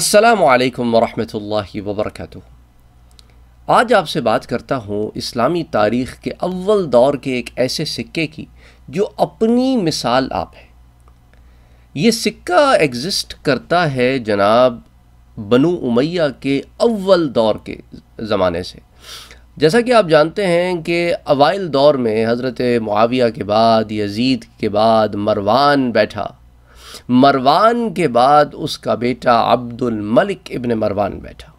असलकम वरहमल वबरक आज आपसे बात करता हूँ इस्लामी तारीख़ के अव्वल दौर के एक ऐसे सिक्के की जो अपनी मिसाल आप है ये सिक्का एग्ज़िस्ट करता है जनाब बनु उमैया के अव्वल दौर के ज़माने से जैसा कि आप जानते हैं कि अवाइल दौर में हज़रत मुआविया के बाद यजीद के बाद मरवान बैठा मरवान के बाद उसका बेटा अब्दुल मलिक इब्न मरवान बैठा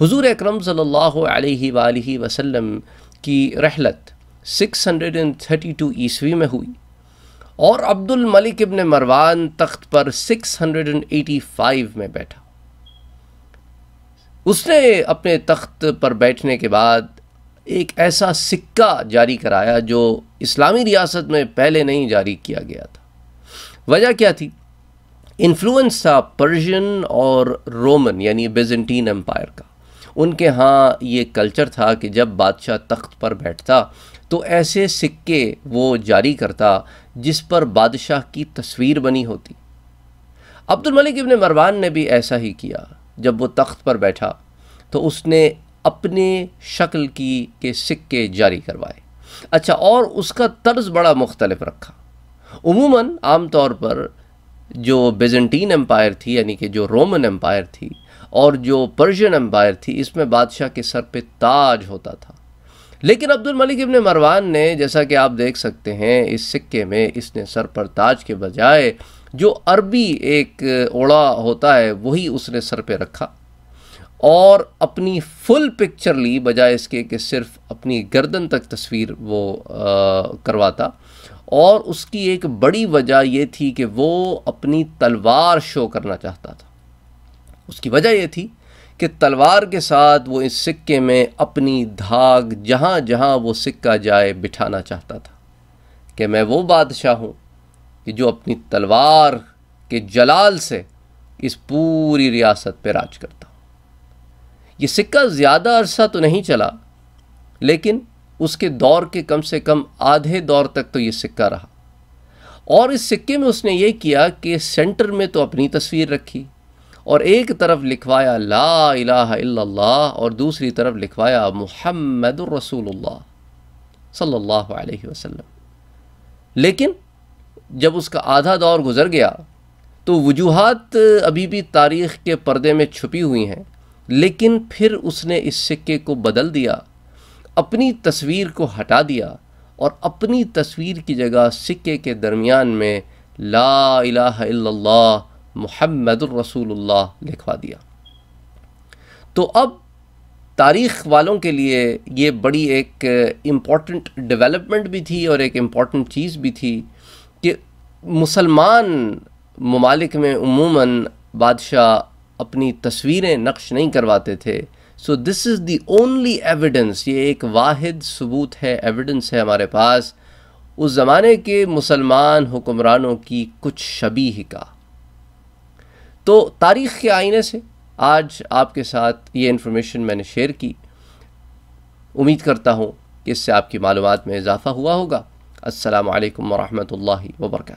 हुजूर अकरम सल्लल्लाहु अलैहि वसल्लम वसल्लम की रहलत 632 ईस्वी में हुई और अब्दुल मलिक इब्ने मरवान तख्त पर 685 में बैठा उसने अपने तख्त पर बैठने के बाद एक ऐसा सिक्का जारी कराया जो इस्लामी रियासत में पहले नहीं जारी किया गया था वजह क्या थी इन्फ्लुएंस था पर्शियन और रोमन यानी बेजेंटीन एम्पायर का उनके यहाँ ये कल्चर था कि जब बादशाह तख्त पर बैठता तो ऐसे सिक्के वो जारी करता जिस पर बादशाह की तस्वीर बनी होती अब्दुल मलिक इब्न मरवान ने भी ऐसा ही किया जब वो तख्त पर बैठा तो उसने अपने शक्ल की के सिक्के जारी करवाए अच्छा और उसका तर्ज बड़ा मुख्तलफ रखा उमूमन आम तौर पर जो बेजेंटीन एम्पायर थी यानी कि जो रोमन एम्पायर थी और जो पर्शियन एम्पायर थी इसमें बादशाह के सर पे ताज होता था लेकिन अब्दुल मलिक इब्ने मरवान ने जैसा कि आप देख सकते हैं इस सिक्के में इसने सर पर ताज के बजाय जो अरबी एक ओड़ा होता है वही उसने सर पे रखा और अपनी फुल पिक्चर ली बजाय इसके कि सिर्फ अपनी गर्दन तक तस्वीर वो आ, करवाता और उसकी एक बड़ी वजह यह थी कि वो अपनी तलवार शो करना चाहता था उसकी वजह यह थी कि तलवार के साथ वो इस सिक्के में अपनी धाग जहाँ जहाँ वो सिक्का जाए बिठाना चाहता था कि मैं वो बादशाह हूँ कि जो अपनी तलवार के जलाल से इस पूरी रियासत पर राज करता हूँ ये सिक्का ज़्यादा अरसा तो नहीं चला लेकिन उसके दौर के कम से कम आधे दौर तक तो ये सिक्का रहा और इस सिक्के में उसने ये किया कि सेंटर में तो अपनी तस्वीर रखी और एक तरफ लिखवाया ला इलाह इल्लल्लाह और दूसरी तरफ लिखवाया मुहम्मद रसूलुल्लाह सल्लल्लाहु अलैहि वसल्लम लेकिन जब उसका आधा दौर गुज़र गया तो वजूहत अभी भी तारीख़ के पर्दे में छुपी हुई हैं लेकिन फिर उसने इस सिक्के को बदल दिया अपनी तस्वीर को हटा दिया और अपनी तस्वीर की जगह सिक्के के दरमियान में ला इला मोहम्मद रसूलुल्लाह लिखवा दिया तो अब तारीख़ वालों के लिए ये बड़ी एक इम्पॉर्टेंट डेवलपमेंट भी थी और एक इम्पॉर्टेंट चीज़ भी थी कि मुसलमान ममालिक में उमूमन बादशाह अपनी तस्वीरें नक्श नहीं करवाते थे so this is the only evidence ये एक वाहिद सबूत है एविडेंस है हमारे पास उस ज़माने के मुसलमान हुक्मरानों की कुछ शबी ही का तो तारीख़ के आईने से आज आपके साथ ये इन्फॉर्मेशन मैंने शेयर की उम्मीद करता हूँ कि इससे आपकी मालूम में इजाफ़ा हुआ होगा असलकम वरहमल वर्का